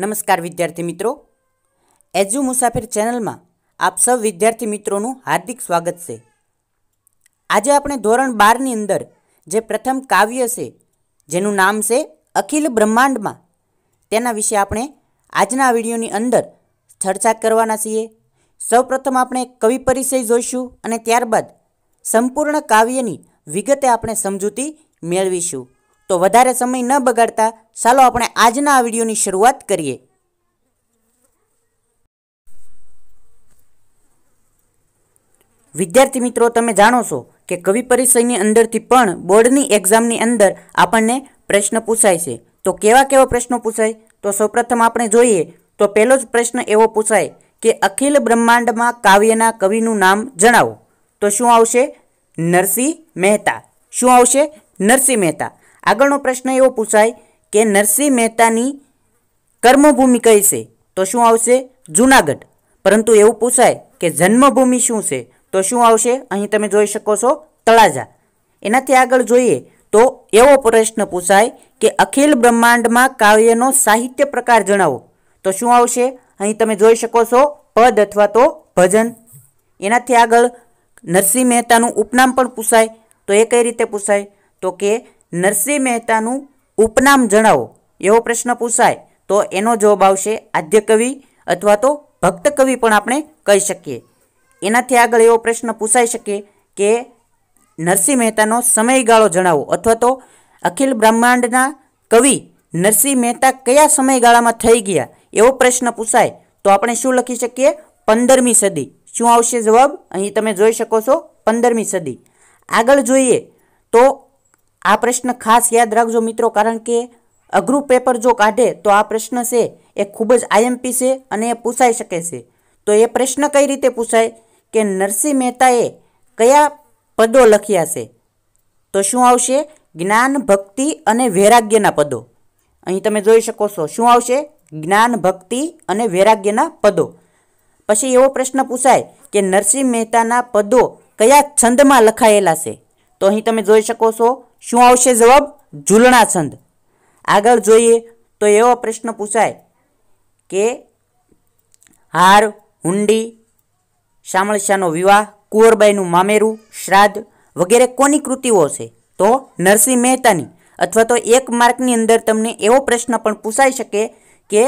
નમસ્કાર વિદ્યાર્થી મિત્રો એજ્યુ મુસાફિર ચેનલમાં આપ સૌ વિદ્યાર્થી મિત્રોનું હાર્દિક સ્વાગત છે આજે આપણે ધોરણ બારની અંદર જે પ્રથમ કાવ્ય છે જેનું નામ છે અખિલ બ્રહ્માંડમાં તેના વિશે આપણે આજના વિડીયોની અંદર ચર્ચા કરવાના છીએ સૌપ્રથમ આપણે કવિ પરિચય જોઈશું અને ત્યારબાદ સંપૂર્ણ કાવ્યની વિગતે આપણે સમજૂતી મેળવીશું તો વધારે સમય ન બગાડતા ચાલો આપણે આજના આ વિડીયોની શરૂઆત કરીએ વિદ્યાર્થી મિત્રો તમે જાણો છો કે કવિ પરિચયની અંદરથી પણ બોર્ડની એક્ઝામની અંદર આપણને પ્રશ્ન પૂછાય છે તો કેવા કેવા પ્રશ્નો પૂછાય તો સૌપ્રથમ આપણે જોઈએ તો પહેલો જ પ્રશ્ન એવો પૂછાય કે અખિલ બ્રહ્માંડમાં કાવ્યના કવિનું નામ જણાવો તો શું આવશે નરસિંહ મહેતા શું આવશે નરસિંહ મહેતા આગળનો પ્રશ્ન એવો પૂછાય કે નરસિંહ મહેતાની કર્મભૂમિ કઈ છે તો શું આવશે જૂનાગઢ પરંતુ એવું પૂછાય કે જન્મભૂમિ શું છે તો શું આવશે અહીં તમે જોઈ શકો છો તળાજા એનાથી આગળ જોઈએ તો એવો પ્રશ્ન પૂછાય કે અખિલ બ્રહ્માંડમાં કાવ્યનો સાહિત્ય પ્રકાર જણાવો તો શું આવશે અહીં તમે જોઈ શકો છો પદ અથવા તો ભજન એનાથી આગળ નરસિંહ મહેતાનું ઉપનામ પણ પૂછાય તો એ કઈ રીતે પૂછાય તો કે નરસિંહ મહેતાનું ઉપનામ જણાવો એવો પ્રશ્ન પૂછાય તો એનો જવાબ આવશે આદ્ય કવિ અથવા તો ભક્ત કવિ પણ આપણે કહી શકીએ એનાથી આગળ એવો પ્રશ્ન પૂછાઈ શકે કે નરસિંહ મહેતાનો સમયગાળો જણાવો અથવા તો અખિલ બ્રહ્માંડના કવિ નરસિંહ મહેતા કયા સમયગાળામાં થઈ ગયા એવો પ્રશ્ન પૂછાય તો આપણે શું લખી શકીએ પંદરમી સદી શું આવશે જવાબ અહીં તમે જોઈ શકો છો પંદરમી સદી આગળ જોઈએ તો આ પ્રશ્ન ખાસ યાદ રાખજો મિત્રો કારણ કે અઘરું પેપર જો કાઢે તો આ પ્રશ્ન છે એ ખૂબ જ આઈએમપી છે અને એ પૂછાઈ શકે છે તો એ પ્રશ્ન કઈ રીતે પૂછાય કે નરસિંહ મહેતાએ કયા પદો લખ્યા છે તો શું આવશે જ્ઞાન ભક્તિ અને વૈરાગ્યના પદો અહીં તમે જોઈ શકો છો શું આવશે જ્ઞાન ભક્તિ અને વૈરાગ્યના પદો પછી એવો પ્રશ્ન પૂછાય કે નરસિંહ મહેતાના પદો કયા છંદમાં લખાયેલા છે તો અહીં તમે જોઈ શકો છો શું આવશે જવાબ ઝૂલણા છંદ આગળ જોઈએ તો એવો પ્રશ્ન પૂછાય કે હાર હુંડી શામળશાનો વિવાહ કુંવરબાઈનું મામેરું શ્રાદ્ધ વગેરે કોની કૃતિઓ છે તો નરસિંહ મહેતાની અથવા તો એક માર્કની અંદર તમને એવો પ્રશ્ન પણ પૂછાઈ શકે કે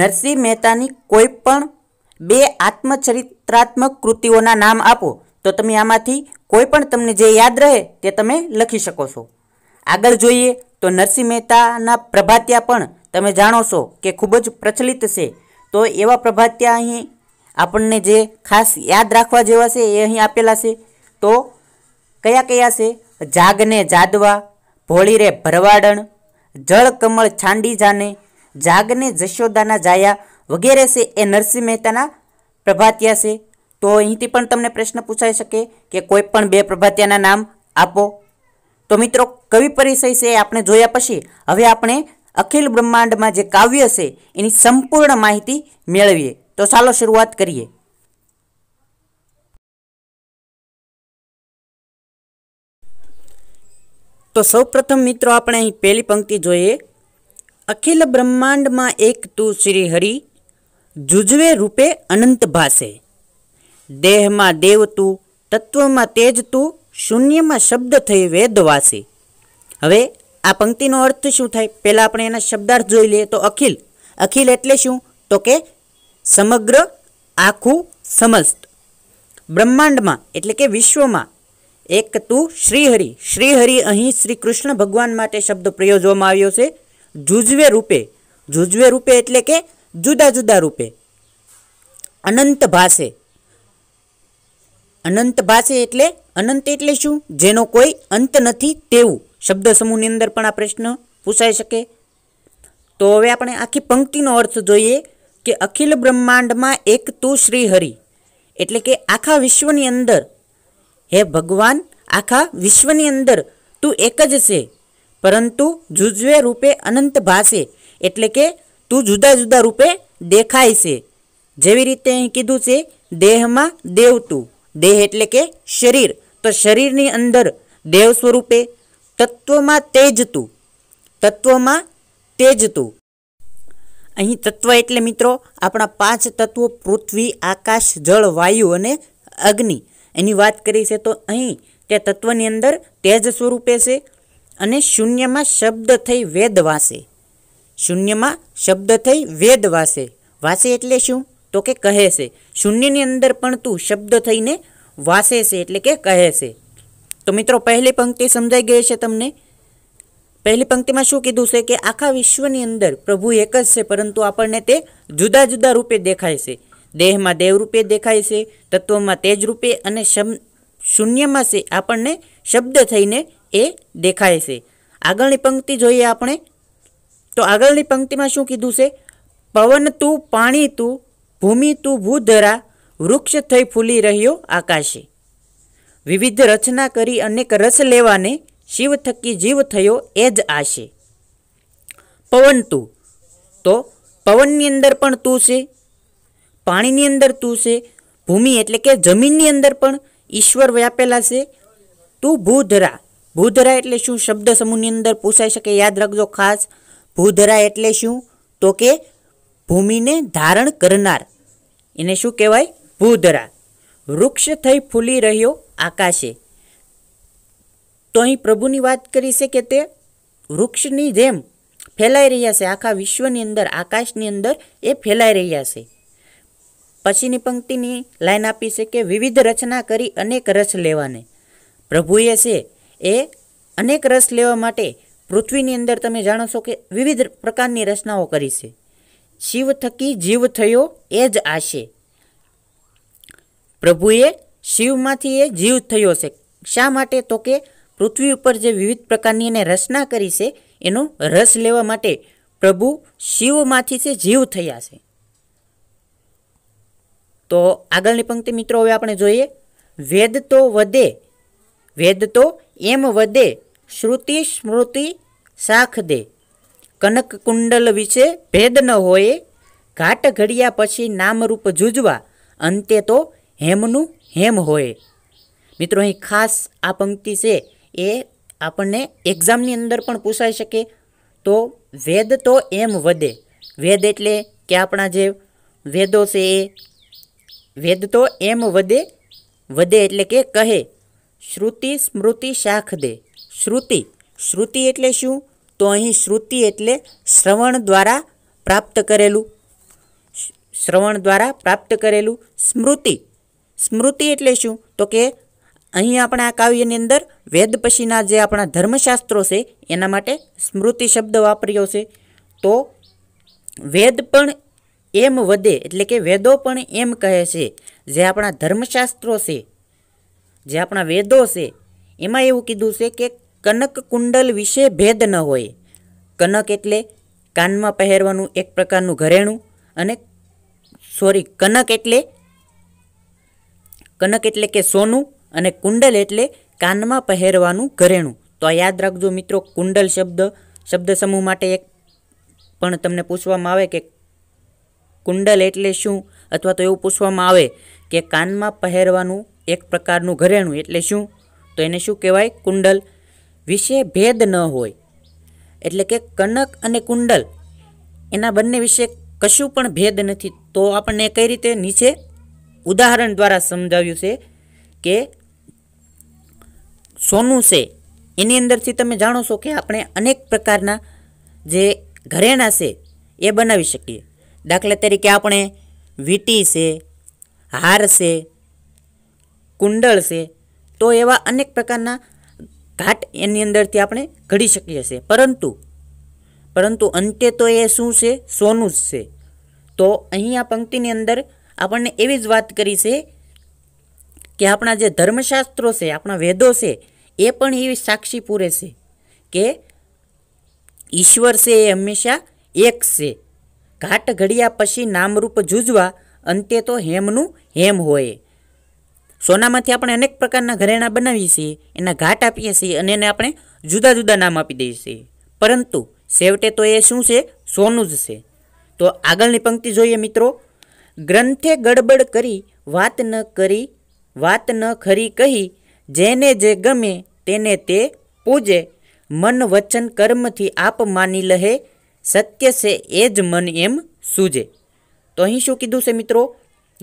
નરસિંહ મહેતાની કોઈ પણ બે આત્મચરિત્રાત્મક કૃતિઓના નામ આપો તો તમે આમાંથી કોઈ પણ તમને જે યાદ રહે તે તમે લખી શકો છો આગળ જોઈએ તો નરસિંહ મહેતાના પ્રભાત્યા પણ તમે જાણો છો કે ખૂબ જ પ્રચલિત છે તો એવા પ્રભાત્યા અહીં આપણને જે ખાસ યાદ રાખવા જેવા છે એ અહીં આપેલા છે તો કયા કયા છે જાગને જાદવા ભોળીરે ભરવાડણ જળ કમળ છાંડી જાને જાગને જશોદાના જાયા વગેરે છે એ નરસિંહ મહેતાના પ્રભાત્યા છે તો અહીંથી પણ તમને પ્રશ્ન પૂછાઈ શકે કે કોઈ પણ બે પ્રભાતિયાના નામ આપો તો મિત્રો કવિ પરિચય છે આપણે જોયા પછી હવે આપણે અખિલ બ્રહ્માંડમાં જે કાવ્ય છે એની સંપૂર્ણ માહિતી મેળવીએ તો ચાલો શરૂઆત કરીએ તો સૌપ્રથમ મિત્રો આપણે અહીં પહેલી પંક્તિ જોઈએ અખિલ બ્રહ્માંડમાં એક તું શ્રી હરિ જુજવે રૂપે અનંત ભાષે દેહમાં દેવ તું તત્વમાં તેજ તું શૂન્યમાં શબ્દ થઈ વેદવાસી હવે આ પંક્તિનો અર્થ શું થાય પહેલાં આપણે એના શબ્દાર્થ જોઈ લઈએ તો અખિલ અખિલ એટલે શું તો કે સમગ્ર આખું સમસ્ત બ્રહ્માંડમાં એટલે કે વિશ્વમાં એક તું શ્રીહરિ શ્રીહરિ અહીં શ્રી કૃષ્ણ ભગવાન માટે શબ્દ પ્રયોજવામાં આવ્યો છે જુજવે રૂપે જુજવે રૂપે એટલે કે જુદા જુદા રૂપે અનંત ભાષે અનંત ભાષે એટલે અનંત એટલે શું જેનો કોઈ અંત નથી તેવું શબ્દ સમૂહની અંદર પણ આ પ્રશ્ન પૂછાઈ શકે તો હવે આપણે આખી પંક્તિનો અર્થ જોઈએ કે અખિલ બ્રહ્માંડમાં એક તું શ્રી હરિ એટલે કે આખા વિશ્વની અંદર હે ભગવાન આખા વિશ્વની અંદર તું એક જ છે પરંતુ જુજવે રૂપે અનંત ભાષે એટલે કે તું જુદા જુદા રૂપે દેખાય છે જેવી રીતે અહીં કીધું છે દેહમાં દેવ તું દેહ એટલે કે શરીર તો શરીરની અંદર દેવ સ્વરૂપે તત્વમાં તેજતું તું તત્વમાં તેજ અહીં તત્વ એટલે મિત્રો આપણા પાંચ તત્વો પૃથ્વી આકાશ જળ વાયુ અને અગ્નિ એની વાત કરી છે તો અહીં તે તત્વની અંદર તેજ સ્વરૂપે છે અને શૂન્યમાં શબ્દ થઈ વેદ વાસે શૂન્યમાં શબ્દ થઈ વેદ વાસે વાસે એટલે શું તો કે કહે છે શૂન્યની અંદર પણ તું શબ્દ થઈને વાસે છે એટલે કે કહે છે તો મિત્રો પહેલી પંક્તિ સમજાઈ ગઈ છે તમને પહેલી પંક્તિમાં શું કીધું છે કે આખા વિશ્વની અંદર પ્રભુ એક જ છે પરંતુ આપણને તે જુદા જુદા રૂપે દેખાય છે દેહમાં દેવ રૂપે દેખાય છે તત્વમાં તેજ રૂપે અને શૂન્યમાં છે આપણને શબ્દ થઈને એ દેખાય છે આગળની પંક્તિ જોઈએ આપણે તો આગળની પંક્તિમાં શું કીધું છે પવન તું પાણી તું ભૂમિ તું ભૂધરા વૃક્ષ થઈ ફૂલી રહ્યો આકાશે વિવિધ રચના કરી અનેક રસ લેવાને શિવ થકી જીવ થયો એ જ આશે પવન તું તો પવનની અંદર પણ તું છે પાણીની અંદર તું છે ભૂમિ એટલે કે જમીનની અંદર પણ ઈશ્વર વ્યાપેલા છે તું ભૂધરા ભૂધરા એટલે શું શબ્દ સમૂહની અંદર પૂછાઈ શકે યાદ રાખજો ખાસ ભૂધરા એટલે શું તો કે ભૂમિને ધારણ કરનાર એને શું કહેવાય ભૂધરા વૃક્ષ થઈ ફૂલી રહ્યો આકાશે તો અહીં પ્રભુની વાત કરી છે કે તે વૃક્ષની જેમ ફેલાઈ રહ્યા છે આખા વિશ્વની અંદર આકાશની અંદર એ ફેલાઈ રહ્યા છે પછીની પંક્તિની લાઈન આપી છે કે વિવિધ રચના કરી અનેક રસ લેવાને પ્રભુએ છે એ અનેક રસ લેવા માટે પૃથ્વીની અંદર તમે જાણો છો કે વિવિધ પ્રકારની રચનાઓ કરી છે શિવ થકી જીવ થયો એ જ આશે પ્રભુએ શિવમાંથી એ જીવ થયો છે શા માટે તો કે પૃથ્વી ઉપર જે વિવિધ પ્રકારની એને રચના કરી છે એનો રસ લેવા માટે પ્રભુ શિવમાંથી છે જીવ થયા છે તો આગળની પંક્તિ મિત્રો હવે આપણે જોઈએ વેદ તો વધે વેદ તો એમ વધે શ્રુતિ સ્મૃતિ સાખ દે કનક કુંડલ વિશે ભેદ ન હોય ઘાટ ઘડ્યા પછી નામરૂપ જૂજવા અંતે તો હેમનું હેમ હોય મિત્રો અહીં ખાસ આ પંક્તિ છે એ આપણને એક્ઝામની અંદર પણ પૂછાઈ શકે તો વેદ તો એમ વધે વેદ એટલે કે આપણા જે વેદો છે એ વેદ તો એમ વધે વધે એટલે કે કહે શ્રુતિ સ્મૃતિ શાખ દે શ્રુતિ શ્રુતિ એટલે શું તો અહીં શ્રુતિ એટલે શ્રવણ દ્વારા પ્રાપ્ત કરેલું શ્રવણ દ્વારા પ્રાપ્ત કરેલું સ્મૃતિ સ્મૃતિ એટલે શું તો કે અહીં આપણા આ કાવ્યની અંદર વેદ પછીના જે આપણા ધર્મશાસ્ત્રો છે એના માટે સ્મૃતિ શબ્દ વાપર્યો છે તો વેદ પણ એમ વધે એટલે કે વેદો પણ એમ કહે છે જે આપણા ધર્મશાસ્ત્રો છે જે આપણા વેદો છે એમાં એવું કીધું છે કે કનક કુંડલ વિશે ભેદ ન હોય કનક એટલે કાનમાં પહેરવાનું એક પ્રકારનું ઘરેણું અને સોરી કનક એટલે કનક એટલે કે સોનું અને કુંડલ એટલે કાનમાં પહેરવાનું ઘરેણું તો આ યાદ રાખજો મિત્રો કુંડલ શબ્દ શબ્દ સમૂહ માટે એક પણ તમને પૂછવામાં આવે કે કુંડલ એટલે શું અથવા તો એવું પૂછવામાં આવે કે કાનમાં પહેરવાનું એક પ્રકારનું ઘરેણું એટલે શું તો એને શું કહેવાય કુંડલ વિશે ભેદ ન હોય એટલે કે કનક અને કુંડલ એના બંને વિશે કશું પણ ભેદ નથી તો આપણને કઈ રીતે નીચે ઉદાહરણ દ્વારા સમજાવ્યું છે કે સોનું છે એની અંદરથી તમે જાણો છો કે આપણે અનેક પ્રકારના જે ઘરેણાં છે એ બનાવી શકીએ દાખલા તરીકે આપણે વીટી છે હાર છે કુંડળ છે તો એવા અનેક પ્રકારના ઘાટ એની અંદરથી આપણે ઘડી શકીએ છીએ પરંતુ પરંતુ અંતે તો એ શું છે સોનું જ છે તો અહીં આ પંક્તિની અંદર આપણને એવી જ વાત કરી છે કે આપણા જે ધર્મશાસ્ત્રો છે આપણા વેદો છે એ પણ એવી સાક્ષી પૂરે છે કે ઈશ્વર છે એ હંમેશા એક છે ઘાટ ઘડ્યા પછી નામરૂપ જૂજવા અંતે તો હેમનું હેમ હોય સોનામાંથી આપણે અનેક પ્રકારના ઘરેણાં બનાવીએ છીએ એના ઘાટ આપીએ છીએ અને એને આપણે જુદા જુદા નામ આપી દઈએ છીએ પરંતુ સેવટે તો એ શું છે સોનું જ છે તો આગળની પંક્તિ જોઈએ મિત્રો ગ્રંથે ગડબડ કરી વાત ન કરી વાત ન ખરી કહી જેને જે ગમે તેને તે પૂજે મન વચન કર્મથી આપ માની લહે સત્ય છે એ જ મન એમ સૂજે તો અહીં શું કીધું છે મિત્રો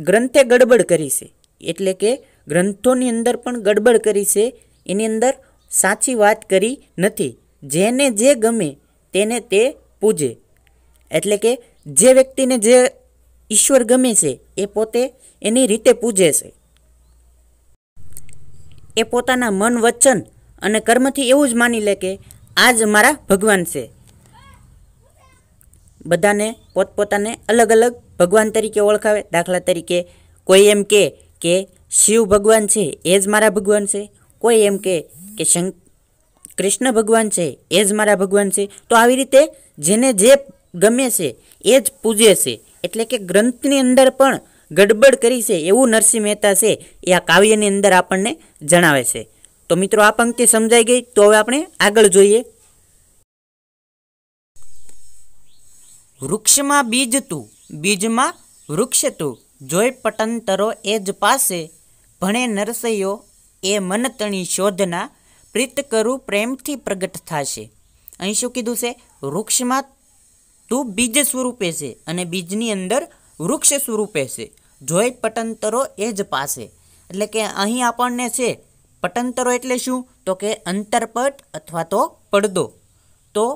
ગ્રંથે ગડબડ કરી છે એટલે કે ગ્રંથોની અંદર પણ ગડબડ કરી છે એની અંદર સાચી વાત કરી નથી જેને જે ગમે તેને તે પૂજે એટલે કે જે વ્યક્તિને જે ઈશ્વર ગમે છે એ પોતે એની રીતે પૂજે છે એ પોતાના મન વચન અને કર્મથી એવું જ માની લે કે આ જ મારા ભગવાન છે બધાને પોતપોતાને અલગ અલગ ભગવાન તરીકે ઓળખાવે દાખલા તરીકે કોઈ એમ કે કે શિવ ભગવાન છે એ જ મારા ભગવાન છે કોઈ એમ કહે કે શંક કૃષ્ણ ભગવાન છે એ જ મારા ભગવાન છે તો આવી રીતે જેને જે ગમે છે એ જ પૂજે છે એટલે કે ગ્રંથની અંદર પણ ગડબડ કરી છે એવું નરસિંહ મહેતા છે એ આ કાવ્યની અંદર આપણને જણાવે છે તો મિત્રો આ પંક્તિ સમજાઈ ગઈ તો હવે આપણે આગળ જોઈએ વૃક્ષમાં બીજ તું બીજમાં વૃક્ષ તું જોઈ પટંતરો એ જ પાસે ભણે નરસૈયો એ મનતણી શોધના પ્રીત કરું પ્રેમથી પ્રગટ થશે અહીં શું કીધું છે વૃક્ષમાં તું બીજ સ્વરૂપે છે અને બીજની અંદર વૃક્ષ સ્વરૂપે છે જોઈ પટંતરો એ જ પાસે એટલે કે અહીં આપણને છે પટંતરો એટલે શું તો કે અંતરપટ અથવા તો પડદો તો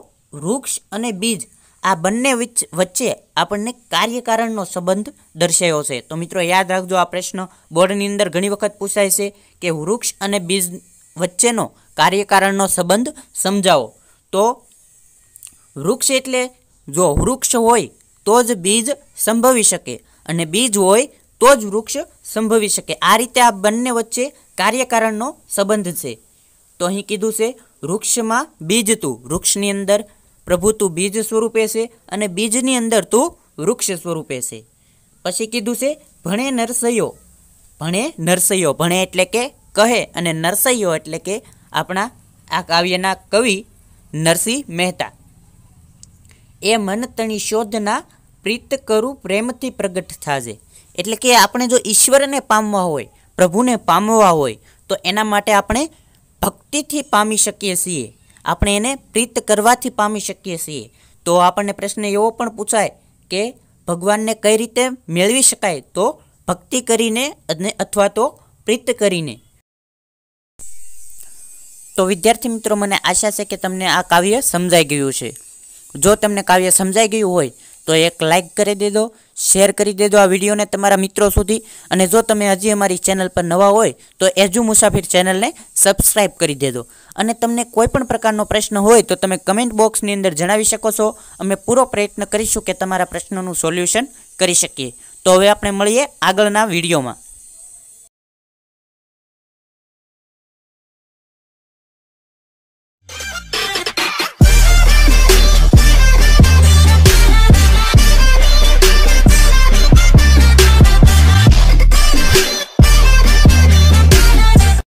વૃક્ષ અને બીજ આ બંને વચ્ચે આપણને કાર્યકારણનો સંબંધ દર્શાવ્યો છે તો મિત્રો યાદ રાખજો આ પ્રશ્ન બોર્ડની અંદર ઘણી વખત પૂછાય છે કે વૃક્ષ અને બીજ વચ્ચેનો કાર્યકારણનો સંબંધ સમજાવો તો વૃક્ષ એટલે જો વૃક્ષ હોય તો જ બીજ સંભવી શકે અને બીજ હોય તો જ વૃક્ષ સંભવી શકે આ રીતે આ બંને વચ્ચે કાર્યકારણનો સંબંધ છે તો અહીં કીધું છે વૃક્ષમાં બીજ તું વૃક્ષની અંદર પ્રભુ તું બીજ સ્વરૂપે છે અને બીજની અંદર તું વૃક્ષ સ્વરૂપે છે પછી કીધું છે ભણે નરસૈયો ભણે નરસૈયો ભણે એટલે કે કહે અને નરસૈયો એટલે કે આપણા આ કાવ્યના કવિ નરસિંહ મહેતા એ મન તણી શોધના પ્રીત કરું પ્રેમથી પ્રગટ થાજે એટલે કે આપણે જો ઈશ્વરને પામવા હોય પ્રભુને પામવા હોય તો એના માટે આપણે ભક્તિથી પામી શકીએ છીએ આપણે એને પ્રીત કરવાથી પામી શકીએ છીએ તો આપણને પ્રશ્ન એવો પણ પૂછાય કે ભગવાનને કઈ રીતે મેળવી શકાય તો ભક્તિ કરીને અને અથવા તો પ્રીત કરીને તો વિદ્યાર્થી મિત્રો મને આશા છે કે તમને આ કાવ્ય સમજાઈ ગયું છે જો તમને કાવ્ય સમજાઈ ગયું હોય તો એક લાઇક કરી દેજો શેર કરી દેજો આ વિડીયોને તમારા મિત્રો સુધી અને જો તમે હજી અમારી ચેનલ પર નવા હોય તો એજુ મુસાફિર ચેનલને સબસ્ક્રાઈબ કરી દેજો અને તમને કોઈ પણ પ્રકારનો પ્રશ્ન હોય તો તમે કમેન્ટ બોક્સની અંદર જણાવી શકો છો અમે પૂરો પ્રયત્ન કરીશું કે તમારા પ્રશ્નોનું સોલ્યુશન કરી શકીએ તો હવે આપણે મળીએ આગળના વિડીયોમાં